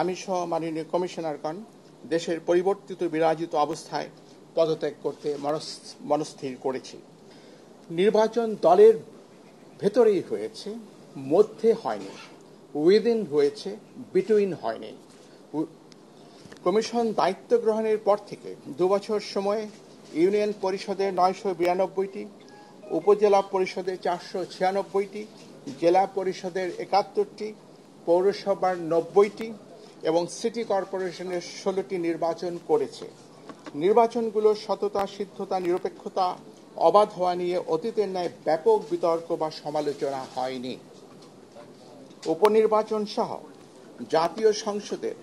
আমি সহ মাননীয় কমিশনারগণ দেশের পরিবর্তিত বিরাজিত অবস্থায় পদত্যাগ করতে মনস্থির করেছি নির্বাচন দলের ভেতরেই হয়েছে মধ্যে হয়নি উইদিন হয়েছে বিটুইন হয়নি কমিশন দায়িত্ব গ্রহণের পর থেকে দুবছর সময়ে ইউনিয়ন পরিষদের নয়শো বিরানব্বইটি উপজেলা পরিষদের চারশো ছিয়ানব্বইটি জেলা পরিষদের একাত্তরটি পৌরসভার নব্বইটি এবং সিটি কর্পোরেশনের ষোলোটি নির্বাচন করেছে নির্বাচনগুলো সততা সিদ্ধতা নিরপেক্ষতা অবাধ হওয়া নিয়ে অতীতের ন্যায় ব্যাপক বিতর্ক বা সমালোচনা হয়নি উপনির্বাচন সহ জাতীয় সংসদের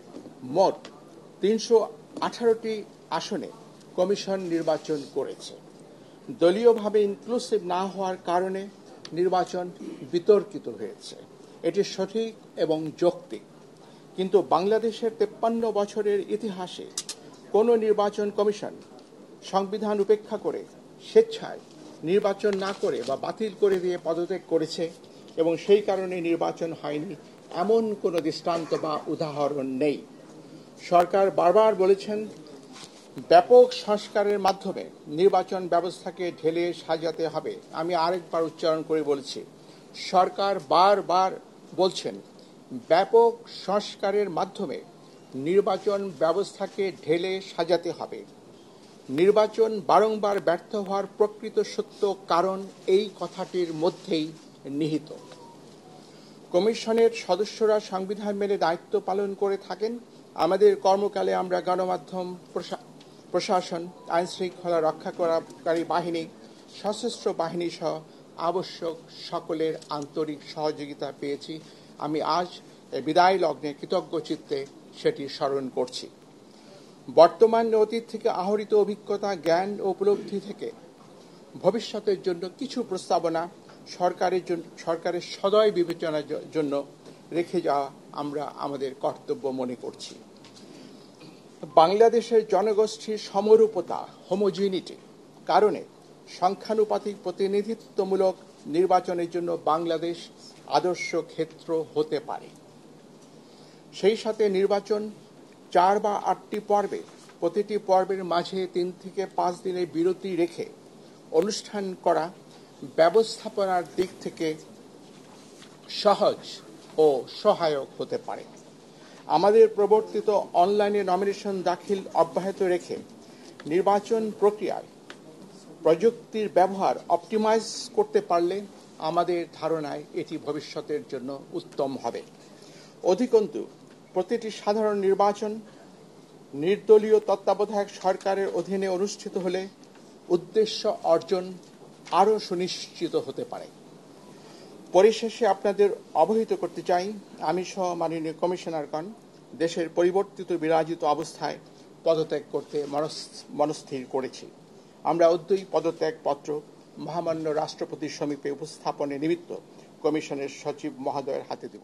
মোট তিনশো আঠারোটি আসনে কমিশন নির্বাচন করেছে দলীয়ভাবে ইনক্লুসিভ না হওয়ার কারণে নির্বাচন বিতর্কিত হয়েছে এটি সঠিক এবং যৌক্তিক কিন্তু বাংলাদেশের তেপ্পান্ন বছরের ইতিহাসে কোনো নির্বাচন কমিশন সংবিধান উপেক্ষা করে স্বেচ্ছায় নির্বাচন না করে বা বাতিল করে দিয়ে পদত্যাগ করেছে এবং সেই কারণে নির্বাচন হয়নি এমন কোনো দৃষ্টান্ত বা উদাহরণ নেই সরকার বারবার বলেছেন ব্যাপক সংস্কারের মাধ্যমে নির্বাচন ব্যবস্থাকে ঢেলে সাজাতে হবে আমি আরেকবার উচ্চারণ করে বলছি সরকার বারবার বলছেন ব্যাপক সংস্কারের মাধ্যমে নির্বাচন ব্যবস্থাকে ঢেলে সাজাতে হবে নির্বাচন বারংবার ব্যর্থ হওয়ার প্রকৃত সত্য কারণ এই কথাটির মধ্যেই নিহিত কমিশনের সদস্যরা সংবিধান মেনে দায়িত্ব পালন করে থাকেন আমাদের কর্মকালে আমরা গণমাধ্যম প্রশাসন আইন শৃঙ্খলা রক্ষা করাকারী বাহিনী সশস্ত্র বাহিনী সহ আবশ্যক সকলের আন্তরিক সহযোগিতা পেয়েছি আমি আজ বিদায় লগ্নে কৃতজ্ঞ চিত্তে সেটি স্মরণ করছি বর্তমান অতীত থেকে আহরিত অভিজ্ঞতা জ্ঞান ও উপলব্ধি থেকে ভবিষ্যতের জন্য কিছু প্রস্তাবনা সরকারের জন্য সরকারের সদয় বিবেচনার জন্য রেখে যাওয়া আমরা আমাদের কর্তব্য মনে করছি বাংলাদেশের জনগোষ্ঠীর সমরূপতা হোমোজিনিটি কারণে সংখ্যানুপাতিক প্রতিনিধিত্বমূলক নির্বাচনের জন্য বাংলাদেশ আদর্শ ক্ষেত্র হতে পারে সেই সাথে নির্বাচন চার বা আটটি পর্বে প্রতিটি পর্বের মাঝে তিন থেকে পাঁচ দিনের বিরতি রেখে অনুষ্ঠান করা ব্যবস্থাপনার দিক থেকে সহজ ও সহায়ক হতে পারে আমাদের প্রবর্তিত অনলাইনে নমিনেশন দাখিল অব্যাহত রেখে নির্বাচন প্রক্রিয়ায় প্রযুক্তির ব্যবহার অপটিমাইজ করতে পারলে আমাদের ধারণায় এটি ভবিষ্যতের জন্য উত্তম হবে অধিকন্তু প্রতিটি সাধারণ নির্বাচন নির্দলীয় তত্ত্বাবধায়ক সরকারের অধীনে অনুষ্ঠিত হলে উদ্দেশ্য অর্জন আরও সুনিশ্চিত হতে পারে পরিশেষে আপনাদের অবহিত করতে চাই আমি সহ মাননীয় কমিশনারগণ দেশের পরিবর্তিত বিরাজিত অবস্থায় পদত্যাগ করতে মনস্থির করেছি আমরা পদত্যাগ পদত্যাগপত্র মহামান্য রাষ্ট্রপতির সমীপে উপস্থাপনের নিমিত্ত কমিশনের সচিব মহোদয়ের হাতে দেব